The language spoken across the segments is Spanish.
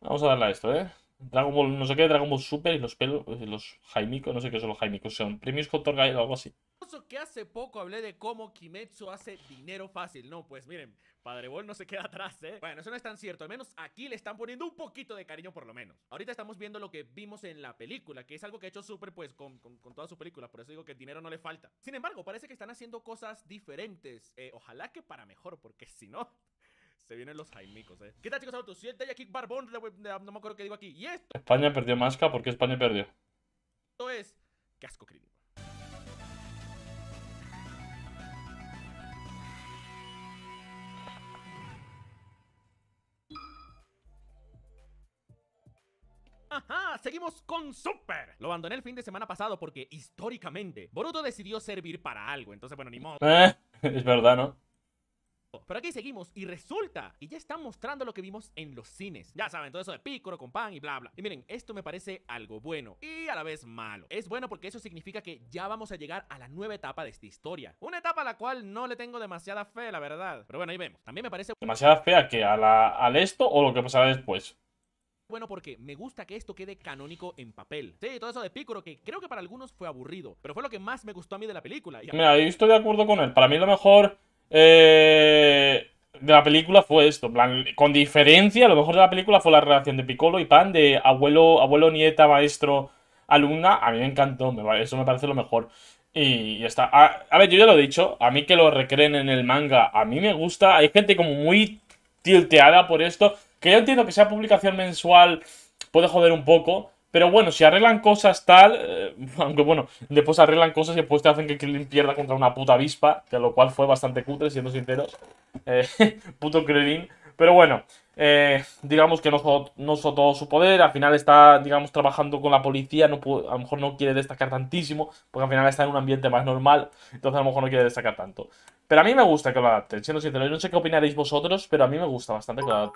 Vamos a darle a esto, ¿eh? Dragon Ball, no sé qué, Dragon Ball Super y los pelos, los Jaimicos, no sé qué son los Jaimicos, son premios Hot o algo así. Que hace poco hablé de cómo Kimetsu hace dinero fácil. No, pues miren, Padre Ball no se queda atrás, ¿eh? Bueno, eso no es tan cierto. Al menos aquí le están poniendo un poquito de cariño, por lo menos. Ahorita estamos viendo lo que vimos en la película, que es algo que ha hecho Super, pues, con, toda su película. Por eso digo que dinero no le falta. Sin embargo, parece que están haciendo cosas diferentes. Eh, ojalá que para mejor, porque si no, se vienen los jaimicos, eh. ¿Qué tal, chicos? Autos, si Barbón, no me acuerdo qué digo aquí. Y esto. España perdió ¿Por porque España perdió. Esto es casco crítico. Ajá, seguimos con Super. Lo abandoné el fin de semana pasado porque históricamente Boruto decidió servir para algo. Entonces, bueno, ni modo. Eh, es verdad, ¿no? Pero aquí seguimos y resulta que ya están mostrando lo que vimos en los cines. Ya saben, todo eso de Piccolo con pan y bla bla. Y miren, esto me parece algo bueno y a la vez malo. Es bueno porque eso significa que ya vamos a llegar a la nueva etapa de esta historia. Una etapa a la cual no le tengo demasiada fe, la verdad. Pero bueno, ahí vemos. También me parece... ¿Demasiada fe que ¿A la, ¿Al esto o lo que pasará después? bueno porque me gusta que esto quede canónico en papel. Sí, todo eso de Piccolo que creo que para algunos fue aburrido, pero fue lo que más me gustó a mí de la película. Mira, yo estoy de acuerdo con él. Para mí lo mejor eh, de la película fue esto. Plan, con diferencia, lo mejor de la película fue la relación de Piccolo y Pan, de abuelo, abuelo, nieta, maestro, alumna. A mí me encantó, eso me parece lo mejor. Y ya está. a, ver, yo ya lo he dicho, a mí que lo recreen en el manga, a mí me gusta. Hay gente como muy tilteada por esto, que yo entiendo que sea publicación mensual, puede joder un poco. Pero bueno, si arreglan cosas tal, eh, aunque bueno, después arreglan cosas y después te hacen que Krillin pierda contra una puta avispa, que lo cual fue bastante cutre, siendo sinceros. Eh, puto Krillin. Pero bueno, eh, digamos que no usó, todo su poder, al final está, digamos, trabajando con la policía, no a lo mejor no quiere destacar tantísimo, porque al final está en un ambiente más normal, entonces a lo mejor no quiere destacar tanto. Pero a mí me gusta que lo adapten, siendo sinceros. no sé qué opinaréis vosotros, pero a mí me gusta bastante que lo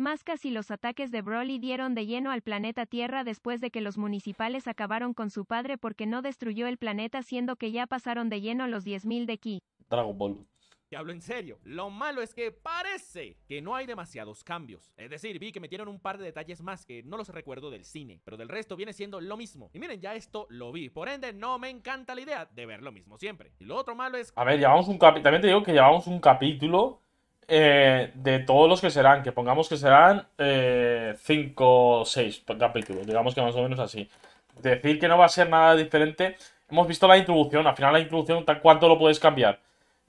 Más casi los ataques de Broly dieron de lleno al planeta Tierra después de que los municipales acabaron con su padre porque no destruyó el planeta siendo que ya pasaron de lleno los 10.000 de ki. Dragon Ball. Te hablo en serio. Lo malo es que parece que no hay demasiados cambios. Es decir, vi que metieron un par de detalles más que no los recuerdo del cine, pero del resto viene siendo lo mismo. Y miren, ya esto lo vi. Por ende, no me encanta la idea de ver lo mismo siempre. Y lo otro malo es. A ver, llevamos un capítulo. También te digo que llevamos un capítulo eh, de todos los que serán, que pongamos que serán 5 eh, o 6 capítulos, digamos que más o menos así. Decir que no va a ser nada diferente. Hemos visto la introducción, al final la introducción, ¿cuánto lo puedes cambiar?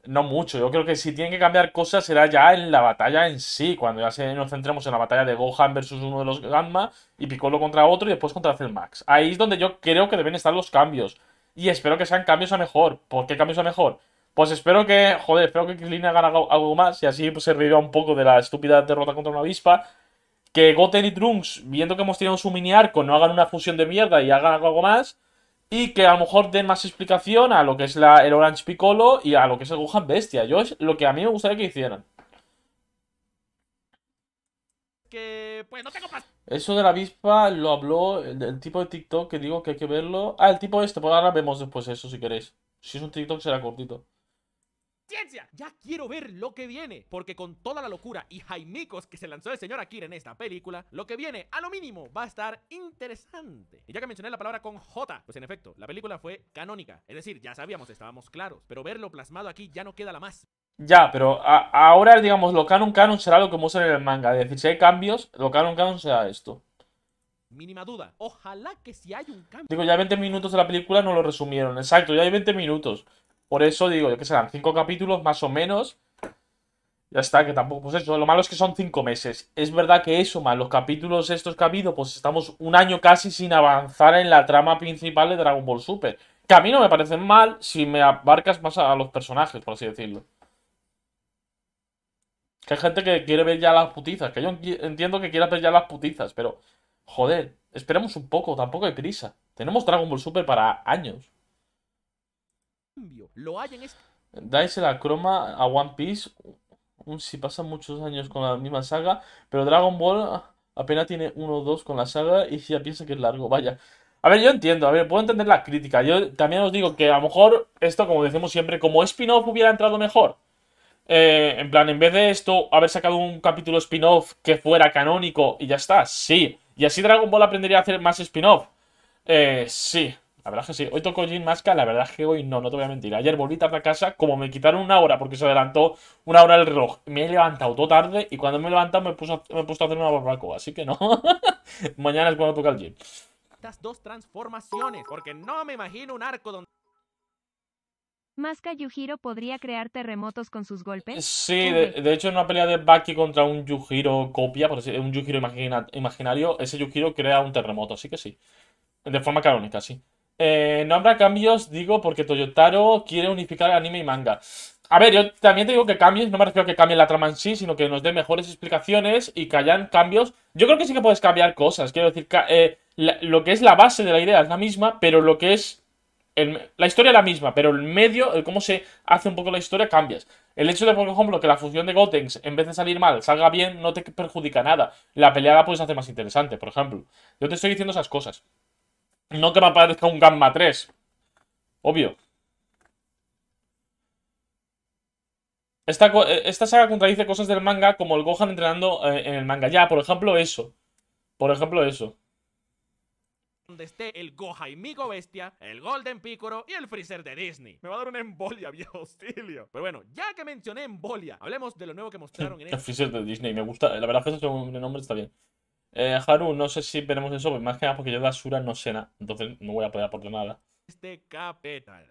No mucho, yo creo que si tienen que cambiar cosas será ya en la batalla en sí, cuando ya se nos centremos en la batalla de Gohan versus uno de los Gamma y Piccolo contra otro y después contra Max Ahí es donde yo creo que deben estar los cambios. Y espero que sean cambios a mejor. ¿Por qué cambios a mejor? Pues espero que, joder, espero que Krillin haga algo más y así pues, se reviva un poco de la estúpida derrota contra una avispa. Que Goten y Trunks, viendo que hemos tenido su mini arco, no hagan una fusión de mierda y hagan algo más. Y que a lo mejor den más explicación a lo que es el Orange Piccolo y a lo que es el Gohan Bestia. Yo es lo que a mí me gustaría que hicieran. Que pues no tengo más. Eso de la avispa lo habló el, el, tipo de TikTok que digo que hay que verlo. Ah, el tipo este, pues ahora vemos después eso si queréis. Si es un TikTok será cortito. Ya quiero ver lo que viene, porque con toda la locura y Jaimicos que se lanzó el señor Akira en esta película, lo que viene a lo mínimo va a estar interesante. Y ya que mencioné la palabra con J, pues en efecto, la película fue canónica, es decir, ya sabíamos, estábamos claros, pero verlo plasmado aquí ya no queda la más. Ya, pero ahora, digamos, lo canon canon será lo que muestra en el manga. Es decir, si hay cambios, lo canon canon será esto. Mínima duda. Ojalá que si hay un cambio. Digo, ya 20 minutos de la película no lo resumieron. Exacto, ya hay 20 minutos. Por eso digo, yo que serán cinco capítulos más o menos. Ya está, que tampoco, pues eso, lo malo es que son cinco meses. Es verdad que eso, más los capítulos estos que ha habido, pues estamos un año casi sin avanzar en la trama principal de Dragon Ball Super. Que a mí no me parecen mal si me abarcas más a los personajes, por así decirlo. Que hay gente que quiere ver ya las putizas, que yo entiendo que quieras ver ya las putizas, pero joder, esperemos un poco, tampoco hay prisa. Tenemos Dragon Ball Super para años lo hay Dais la croma a One Piece, si pasan muchos años con la misma saga, pero Dragon Ball apenas tiene uno o dos con la saga y ya piensa que es largo, vaya. A ver, yo entiendo, a ver, puedo entender la crítica. Yo también os digo que a lo mejor esto, como decimos siempre, como spin-off hubiera entrado mejor. Eh, en plan, en vez de esto, haber sacado un capítulo spin-off que fuera canónico y ya está, sí. Y así Dragon Ball aprendería a hacer más spin-off. Eh, sí. La verdad es que sí. Hoy tocó Jin Masca, la verdad es que hoy no, no te voy a mentir. Ayer volví tarde a casa, como me quitaron una hora porque se adelantó una hora el reloj. Me he levantado todo tarde y cuando me he levantado me, he puesto a hacer una barbacoa, así que no. Mañana es cuando toca el Jin Estas dos transformaciones, porque no me imagino un arco donde... ¿Masca Yujiro podría crear terremotos con sus golpes? Eh, sí, de, hecho en una pelea de Baki contra un Yujiro copia, por decir, un Yujiro imaginario, ese Yujiro crea un terremoto, así que sí. De forma canónica, sí. Eh, no habrá cambios, digo, porque Toyotaro quiere unificar anime y manga. A ver, yo también te digo que cambies, no me refiero a que cambie la trama en sí, sino que nos dé mejores explicaciones y que hayan cambios. Yo creo que sí que puedes cambiar cosas. Quiero decir, eh, lo que es la base de la idea es la misma, pero lo que es. la historia es la misma, pero el medio, el cómo se hace un poco la historia, cambias. El hecho de, por ejemplo, que la fusión de Gotenks, en vez de salir mal, salga bien, no te perjudica nada. La pelea la puedes hacer más interesante, por ejemplo. Yo te estoy diciendo esas cosas. No que me aparezca un Gamma 3. Obvio. Esta, eh, esta saga contradice cosas del manga como el Gohan entrenando eh, en el manga. Ya, por ejemplo, eso. Por ejemplo, eso. Donde esté el Migo Bestia, el Golden Picoro y el Freezer de Disney. Me va a dar una embolia, viejo hostilio. Pero bueno, ya que mencioné embolia, hablemos de lo nuevo que mostraron en el... el Freezer de Disney, me gusta. La verdad es que ese nombre está bien. Eh, Haru, no sé si veremos eso, más que nada porque yo de Asura no sé nada. Entonces no voy a poder aportar nada. Este capital.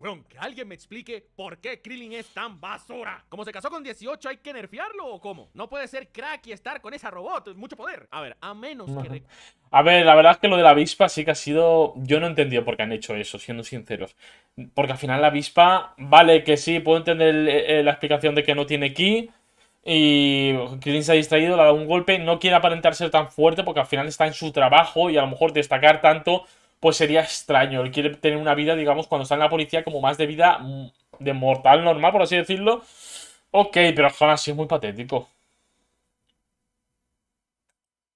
Weón, que alguien me explique por qué Krillin es tan basura. Como se casó con 18, ¿hay que nerfearlo o cómo? No puede ser crack y estar con esa robot. Es mucho poder. A ver, a menos que... A ver, la verdad es que lo de la avispa sí que ha sido... Yo no he entendido por qué han hecho eso, siendo sinceros. Porque al final la avispa... Vale, que sí, puedo entender eh, eh, la explicación de que no tiene ki y Krillin se ha distraído, le ha dado un golpe. No quiere aparentar ser tan fuerte porque al final está en su trabajo y a lo mejor destacar tanto pues sería extraño. Él quiere tener una vida, digamos, cuando está en la policía como más de vida mm, de mortal normal, por así decirlo. Ok, pero aún así es muy patético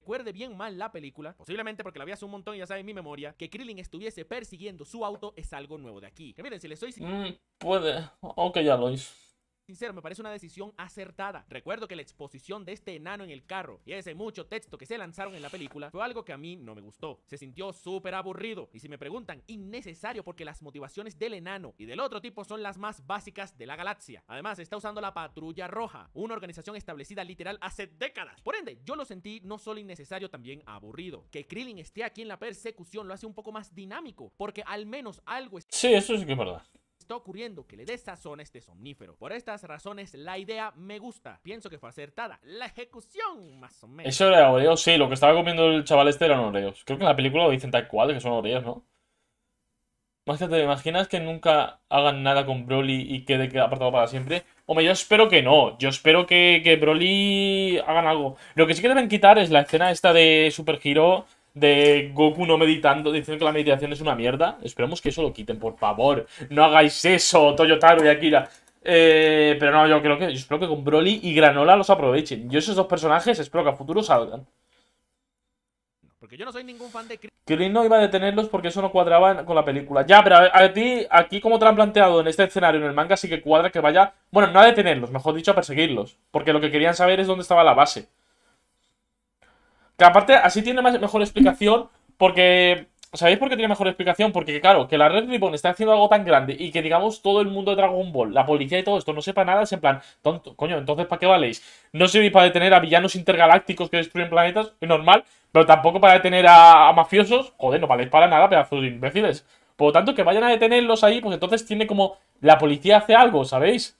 recuerde bien mal la película, posiblemente porque la vi un montón y ya sabe en mi memoria, que Krillin estuviese persiguiendo su auto es algo nuevo de aquí. Que miren, si le soy... Mm, puede. aunque ya lo hice. Sincero, me parece una decisión acertada. Recuerdo que la exposición de este enano en el carro y ese mucho texto que se lanzaron en la película fue algo que a mí no me gustó. Se sintió súper aburrido y si me preguntan, innecesario porque las motivaciones del enano y del otro tipo son las más básicas de la galaxia. Además, está usando la patrulla roja, una organización establecida literal hace décadas. Por ende, yo lo sentí no solo innecesario, también aburrido. Que Krillin esté aquí en la persecución lo hace un poco más dinámico, porque al menos algo es... Sí, eso sí que es verdad está ocurriendo que le dé sazón a este somnífero. Por estas razones, la idea me gusta. Pienso que fue acertada. La ejecución, más o menos. Eso era Oreos, sí. Lo que estaba comiendo el chaval este eran Oreos. Creo que en la película lo dicen tal cual, que son Oreos, ¿no? Más que te imaginas que nunca hagan nada con Broly y quede apartado para siempre. Hombre, yo espero que no. Yo espero que, que Broly hagan algo. Lo que sí que deben quitar es la escena esta de Super Hero de Goku no meditando, diciendo que la meditación es una mierda. Esperemos que eso lo quiten, por favor. No hagáis eso, Toyotaro y Akira. Eh, pero no, yo creo que yo espero que con Broly y Granola los aprovechen. Yo esos dos personajes espero que a futuro salgan. Porque yo no soy ningún fan de no iba a detenerlos porque eso no cuadraba con la película. Ya, pero a, a ti, aquí como te lo han planteado en este escenario, en el manga, sí que cuadra que vaya... Bueno, no a detenerlos, mejor dicho, a perseguirlos. Porque lo que querían saber es dónde estaba la base. Que aparte, así tiene más, mejor explicación porque... ¿Sabéis por qué tiene mejor explicación? Porque, claro, que la Red Ribbon está haciendo algo tan grande y que, digamos, todo el mundo de Dragon Ball, la policía y todo esto no sepa nada, es en plan, tonto, coño, entonces, ¿para qué valéis? No sirve para detener a villanos intergalácticos que destruyen planetas, es normal, pero tampoco para detener a, mafiosos, joder, no vale para nada, pedazos de imbéciles. Por lo tanto, que vayan a detenerlos ahí, pues entonces tiene como, la policía hace algo, ¿sabéis?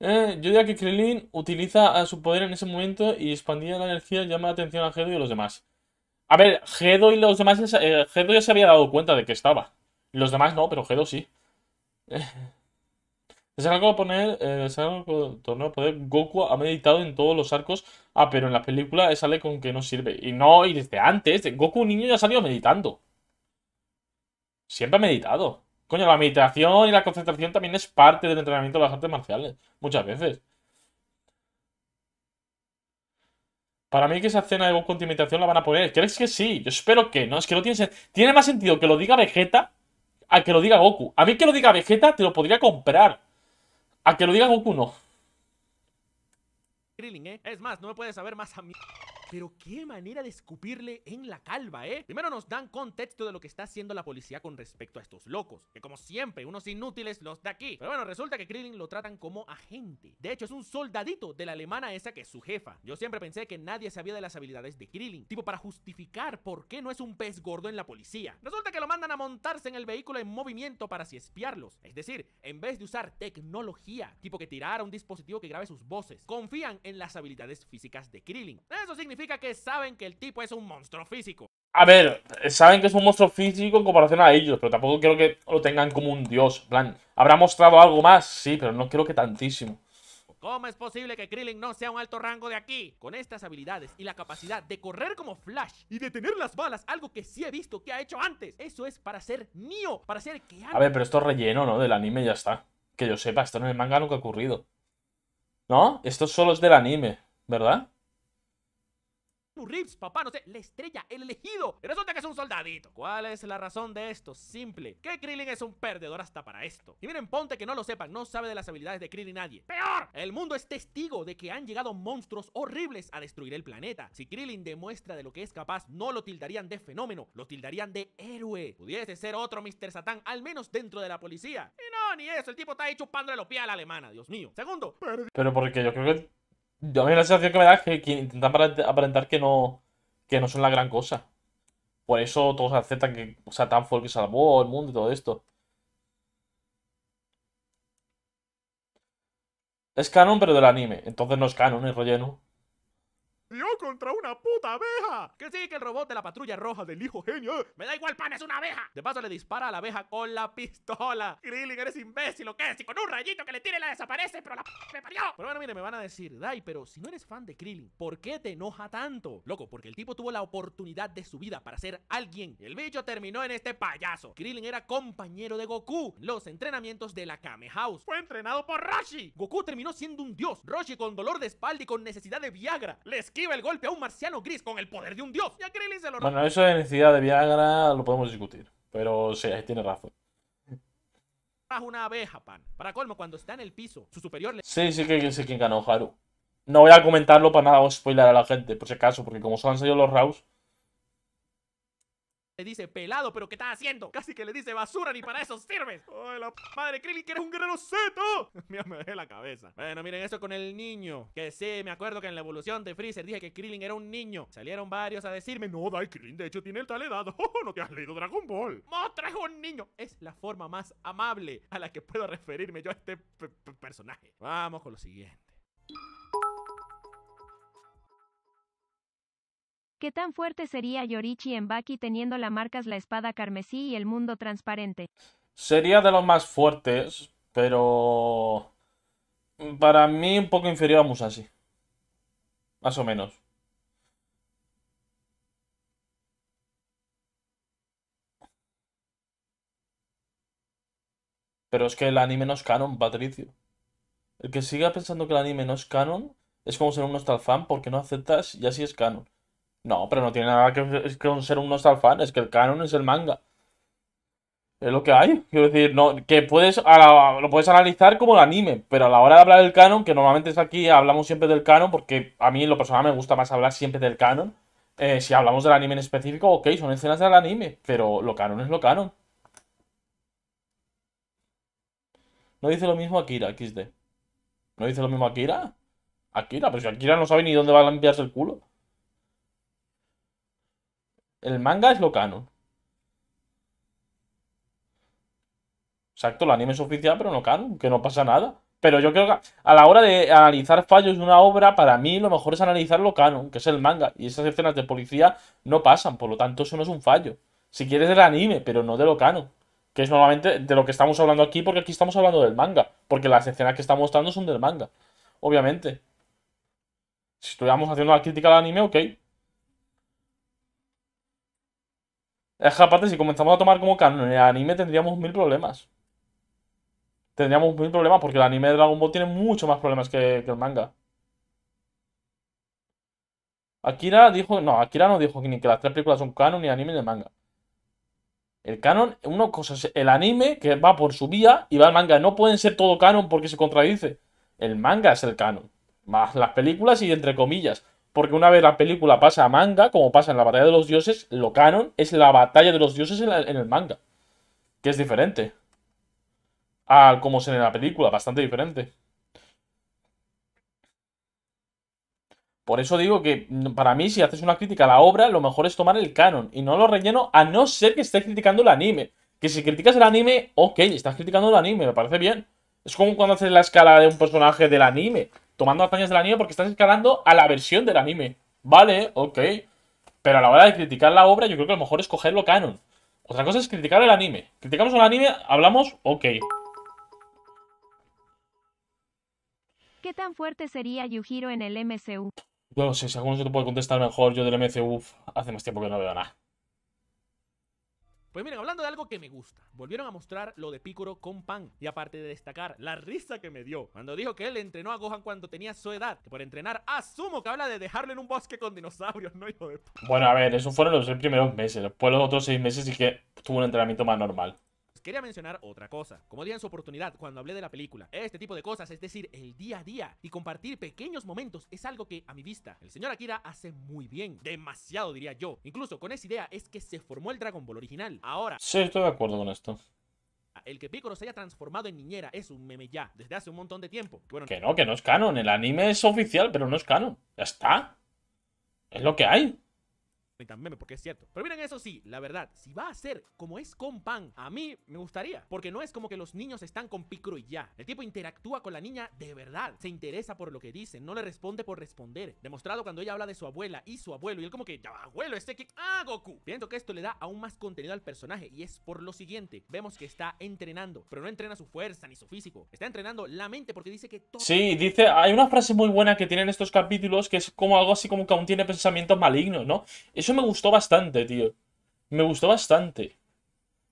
Eh, yo diría que Krillin utiliza a su poder en ese momento y expandía la energía llama la atención a Gedo y a los demás. A ver, Gedo y los demás, eh, Gedo ya se había dado cuenta de que estaba. Los demás no, pero Gedo sí. poner, eh, poder, Goku ha meditado en todos los arcos. Ah, pero en la película sale con que no sirve. Y no, y desde antes, Goku niño ya salió meditando. Siempre ha meditado. Coño, la meditación y la concentración también es parte del entrenamiento de las artes marciales, muchas veces. Para mí que esa escena de Goku con la van a poner. ¿Crees que sí? Yo espero que no. Es que no tiene sentido. Tiene más sentido que lo diga Vegeta a que lo diga Goku. A mí que lo diga Vegeta te lo podría comprar. A que lo diga Goku no. ¿eh? Es más, no me puedes saber más a mí. Pero qué manera de escupirle en la calva, ¿eh? Primero nos dan contexto de lo que está haciendo la policía con respecto a estos locos. Que como siempre, unos inútiles los de aquí. Pero bueno, resulta que Krillin lo tratan como agente. De hecho, es un soldadito de la alemana esa que es su jefa. Yo siempre pensé que nadie sabía de las habilidades de Krillin. Tipo, para justificar por qué no es un pez gordo en la policía. Resulta que lo mandan a montarse en el vehículo en movimiento para así espiarlos. Es decir, en vez de usar tecnología, tipo que tirar a un dispositivo que grabe sus voces, confían en las habilidades físicas de Krillin. Eso significa significa que saben que el tipo es un monstruo físico. A ver, saben que es un monstruo físico en comparación a ellos, pero tampoco quiero que lo tengan como un dios. plan, ¿habrá mostrado algo más? Sí, pero no creo que tantísimo. ¿Cómo es posible que Krillin no sea un alto rango de aquí? Con estas habilidades y la capacidad de correr como Flash y de tener las balas, algo que sí he visto que ha hecho antes. Eso es para ser mío, para ser que... A ver, pero esto es relleno, ¿no? Del anime ya está. Que yo sepa, esto en el manga nunca ha ocurrido. ¿No? Esto solo es del anime, ¿verdad? Rips, papá, no sé, la estrella, el elegido. Y resulta que es un soldadito. ¿Cuál es la razón de esto? Simple. Que Krillin es un perdedor hasta para esto. Y miren, ponte que no lo sepan, no sabe de las habilidades de Krillin nadie. ¡Peor! El mundo es testigo de que han llegado monstruos horribles a destruir el planeta. Si Krillin demuestra de lo que es capaz, no lo tildarían de fenómeno, lo tildarían de héroe. Pudiese ser otro Mr. Satán, al menos dentro de la policía. Y no, ni eso, el tipo está ahí chupándole los pies a la alemana, Dios mío. Segundo, Pero porque yo creo que yo a mí la sensación que me da es que, intentan aparentar que no, que no son la gran cosa. Por eso todos aceptan que o sea fue que salvó el mundo y todo esto. Es canon, pero del anime. Entonces no es canon, es relleno dio contra una puta abeja. Que sí, que el robot de la patrulla roja del hijo genio. Me da igual, pan, es una abeja. De paso le dispara a la abeja con la pistola. Krillin, eres imbécil, ¿o qué? Si con un rayito que le tire la desaparece, pero la p me parió. Pero bueno, mire, me van a decir, Dai, pero si no eres fan de Krillin, ¿por qué te enoja tanto? Loco, porque el tipo tuvo la oportunidad de su vida para ser alguien. El bicho terminó en este payaso. Krillin era compañero de Goku. Los entrenamientos de la Kame House. Fue entrenado por Roshi. Goku terminó siendo un dios. Roshi con dolor de espalda y con necesidad de Viagra. Les bueno, eso de necesidad de Viagra lo podemos discutir, pero sí, ahí tiene razón una Para colmo, cuando está en el piso, su Sí, sí que sé quién ganó, Haru. No voy a comentarlo para nada spoiler a la gente, por si acaso, porque como solo han salido los Raus, le dice, pelado, pero ¿qué estás haciendo? Casi que le dice, basura, ni para eso sirves. ¡Ay, la madre Krillin, que eres un guerrero seto! Mira, me dejé la cabeza. Bueno, miren eso con el niño. Que sí, me acuerdo que en la evolución de Freezer dije que Krillin era un niño. Salieron varios a decirme, no, Dai, Krillin de hecho tiene el tal edad. Oh, no te has leído Dragon Ball. ¡Mostra es un niño! Es la forma más amable a la que puedo referirme yo a este personaje. Vamos con lo siguiente. ¿Qué tan fuerte sería Yorichi en Baki teniendo la marcas la espada carmesí y el mundo transparente? Sería de los más fuertes, pero... Para mí un poco inferior a Musashi. Más o menos. Pero es que el anime no es canon, Patricio. El que siga pensando que el anime no es canon es como ser un nostalfan porque no aceptas y así es canon. No, pero no tiene nada que, ver con ser un nostal fan, es que el canon es el manga. Es lo que hay. Quiero decir, no, que puedes lo puedes analizar como el anime, pero a la hora de hablar del canon, que normalmente es aquí hablamos siempre del canon, porque a mí en lo personal me gusta más hablar siempre del canon. Eh, si hablamos del anime en específico, ok, son escenas del anime, pero lo canon es lo canon. No dice lo mismo Akira, XD. ¿No dice lo mismo Akira? Akira, pero si Akira no sabe ni dónde va a limpiarse el culo. El manga es lo canon. Exacto, el anime es oficial, pero no canon, que no pasa nada. Pero yo creo que a la hora de analizar fallos de una obra, para mí lo mejor es analizar lo canon, que es el manga. Y esas escenas de policía no pasan, por lo tanto eso no es un fallo. Si quieres del anime, pero no de lo canon. Que es normalmente de lo que estamos hablando aquí, porque aquí estamos hablando del manga. Porque las escenas que estamos mostrando son del manga. Obviamente. Si estuviéramos haciendo la crítica al anime, ok. Es aparte, si comenzamos a tomar como canon el anime, tendríamos mil problemas. Tendríamos mil problemas porque el anime de Dragon Ball tiene mucho más problemas que, el manga. Akira dijo. No, Akira no dijo que las tres películas son canon, ni anime ni manga. El canon, una cosa el anime que va por su vía y va al manga. No pueden ser todo canon porque se contradice. El manga es el canon. Más las películas y entre comillas. Porque una vez la película pasa a manga, como pasa en la batalla de los dioses, lo canon es la batalla de los dioses en, el manga. Que es diferente. A como se en la película, bastante diferente. Por eso digo que mm, para mí, si haces una crítica a la obra, lo mejor es tomar el canon y no lo relleno, a no ser que estés criticando el anime. Que si criticas el anime, ok, estás criticando el anime, me parece bien. Es como cuando haces la escala de un personaje del anime tomando hazañas del anime porque estás escalando a la versión del anime. Vale, ok. Pero a la hora de criticar la obra, yo creo que lo mejor es cogerlo canon. Otra cosa es criticar el anime. Criticamos un anime, hablamos, ok. ¿Qué tan fuerte sería Yujiro en el MCU? No sé, si alguno se te puede contestar mejor, yo del MCU hace más tiempo que no veo nada. Pues miren, hablando de algo que me gusta, volvieron a mostrar lo de Piccolo con Pan. Y aparte de destacar la risa que me dio cuando dijo que él entrenó a Gohan cuando tenía su edad, que por entrenar asumo que habla de dejarlo en un bosque con dinosaurios, ¿no, hijo de Bueno, a ver, eso fueron los seis primeros meses. Después los otros seis meses sí que tuvo un entrenamiento más normal. Pues quería mencionar otra cosa. Como dije en su oportunidad cuando hablé de la película, este tipo de cosas, es decir, el día a día y compartir pequeños momentos es algo que a mi vista el señor Akira hace muy bien. Demasiado diría yo. Incluso con esa idea es que se formó el Dragon Ball original. Ahora... Sí, estoy de acuerdo con esto. El que Piccolo se haya transformado en niñera es un meme ya, desde hace un montón de tiempo. Bueno, que no, que no es canon. El anime es oficial, pero no es canon. Ya está. Es lo que hay y también porque es cierto. Pero miren, eso sí, la verdad, si va a ser como es con Pan, a mí me gustaría, porque no es como que los niños están con Picro y ya. El tipo interactúa con la niña de verdad, se interesa por lo que dice, no le responde por responder. Demostrado cuando ella habla de su abuela y su abuelo, y él como que, ya abuelo, este que... ¡Ah, Goku! viendo que esto le da aún más contenido al personaje, y es por lo siguiente, vemos que está entrenando, pero no entrena su fuerza ni su físico, está entrenando la mente porque dice que todo... Sí, dice, hay una frase muy buena que tienen estos capítulos que es como algo así como que aún tiene pensamientos malignos, ¿no? Eso me gustó bastante, tío. Me gustó bastante.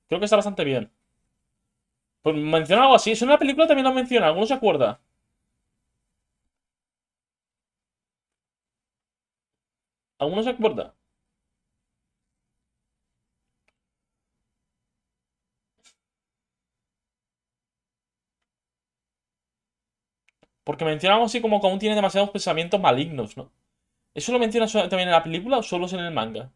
Creo que está bastante bien. Pues menciona algo así. Eso en la película también lo menciona. ¿Alguno se acuerda? ¿Alguno se acuerda? Porque menciona algo así como que aún tiene demasiados pensamientos malignos, ¿no? ¿Eso lo menciona también en la película o solo es en el manga?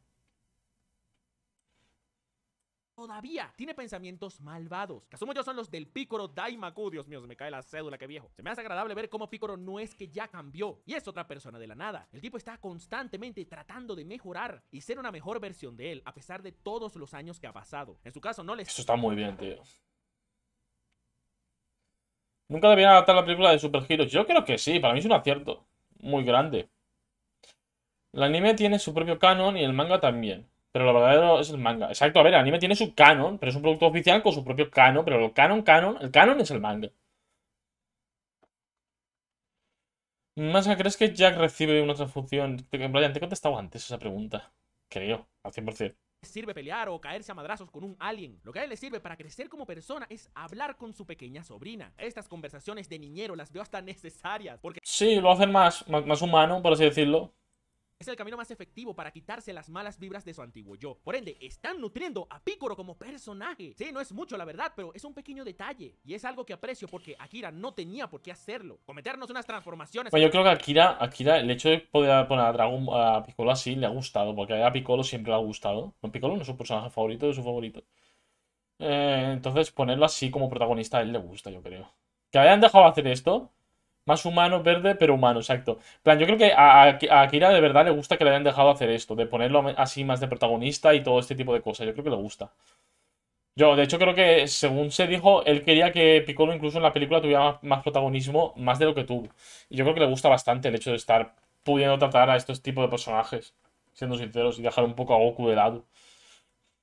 Todavía tiene pensamientos malvados. asumo yo son los del Picoro Daimaku. Dios mío, me cae la cédula, qué viejo. Se me hace agradable ver cómo Picoro no es que ya cambió y es otra persona de la nada. El tipo está constantemente tratando de mejorar y ser una mejor versión de él, a pesar de todos los años que ha pasado. En su caso, no les. Eso está muy bien, tío. Nunca debían adaptar la película de Super Yo creo que sí, para mí es un acierto muy grande. El anime tiene su propio canon y el manga también. Pero lo verdadero es el manga. Exacto, a ver, el anime tiene su canon, pero es un producto oficial con su propio canon. Pero el canon, canon, el canon es el manga. Más que ¿crees que Jack recibe una transfusión? Brian, te he contestado antes esa pregunta. Creo, al 100% sirve pelear o caerse a madrazos con un alien. Lo que a él le sirve para crecer como persona es hablar con su pequeña sobrina. Estas conversaciones de niñero las veo hasta necesarias porque... Sí, lo hacen más, más humano, por así decirlo. Es el camino más efectivo para quitarse las malas vibras de su antiguo yo. Por ende, están nutriendo a Piccolo como personaje. Sí, no es mucho la verdad, pero es un pequeño detalle. Y es algo que aprecio porque Akira no tenía por qué hacerlo. Cometernos unas transformaciones. Pues yo creo que Akira, Akira el hecho de poder poner a, Dragon, a Piccolo así le ha gustado, porque a Piccolo siempre le ha gustado. Piccolo no es su personaje favorito, de su favorito. Eh, entonces ponerlo así como protagonista a él le gusta, yo creo. Que hayan dejado de hacer esto, más humano, verde, pero humano, exacto. plan, yo creo que a, a, Akira de verdad le gusta que le hayan dejado hacer esto, de ponerlo así más de protagonista y todo este tipo de cosas. Yo creo que le gusta. Yo, de hecho, creo que, según se dijo, él quería que Piccolo incluso en la película tuviera más protagonismo, más de lo que tuvo. Y yo creo que le gusta bastante el hecho de estar pudiendo tratar a estos tipos de personajes, siendo sinceros, y dejar un poco a Goku de lado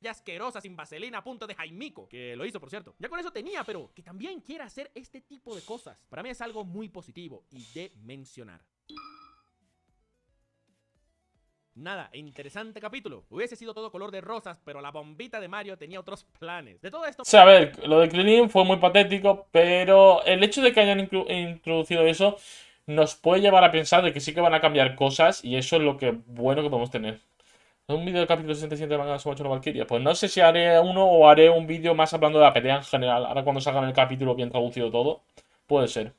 y asquerosa sin vaselina a punto de Jaimico, que lo hizo por cierto. Ya con eso tenía, pero que también quiera hacer este tipo de cosas, para mí es algo muy positivo y de mencionar. Nada, interesante capítulo. Hubiese sido todo color de rosas, pero la bombita de Mario tenía otros planes. De todo esto. O sea, a ver, lo de Cleaning fue muy patético, pero el hecho de que hayan introducido eso nos puede llevar a pensar de que sí que van a cambiar cosas y eso es lo que bueno que podemos tener un vídeo del capítulo 67 de Manga Valkyria? Pues no sé si haré uno o haré un vídeo más hablando de la pelea en general. Ahora cuando salgan el capítulo bien traducido todo. Puede ser.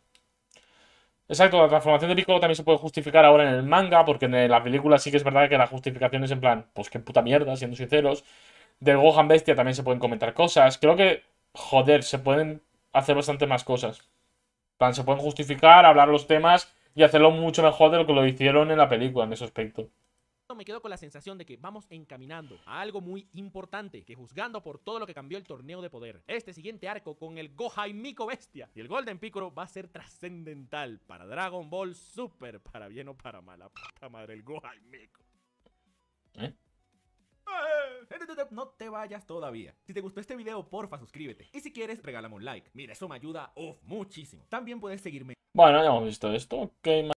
Exacto, la transformación de Piccolo también se puede justificar ahora en el manga, porque en la película sí que es verdad que la justificación es en plan, pues qué puta mierda, siendo sinceros. Del Gohan Bestia también se pueden comentar cosas. Creo que, joder, se pueden hacer bastante más cosas. plan, se pueden justificar, hablar los temas y hacerlo mucho mejor de lo que lo hicieron en la película en ese aspecto me quedo con la sensación de que vamos encaminando a algo muy importante, que juzgando por todo lo que cambió el torneo de poder, este siguiente arco con el Gohaimiko Bestia y el Golden Picoro va a ser trascendental para Dragon Ball Super, para bien o para mala puta madre, el Gohaimiko ¿Eh? No te vayas todavía. Si te gustó este video, porfa, suscríbete. Y si quieres, regálame un like. Mira, eso me ayuda muchísimo. También puedes seguirme. Bueno, ya hemos visto esto.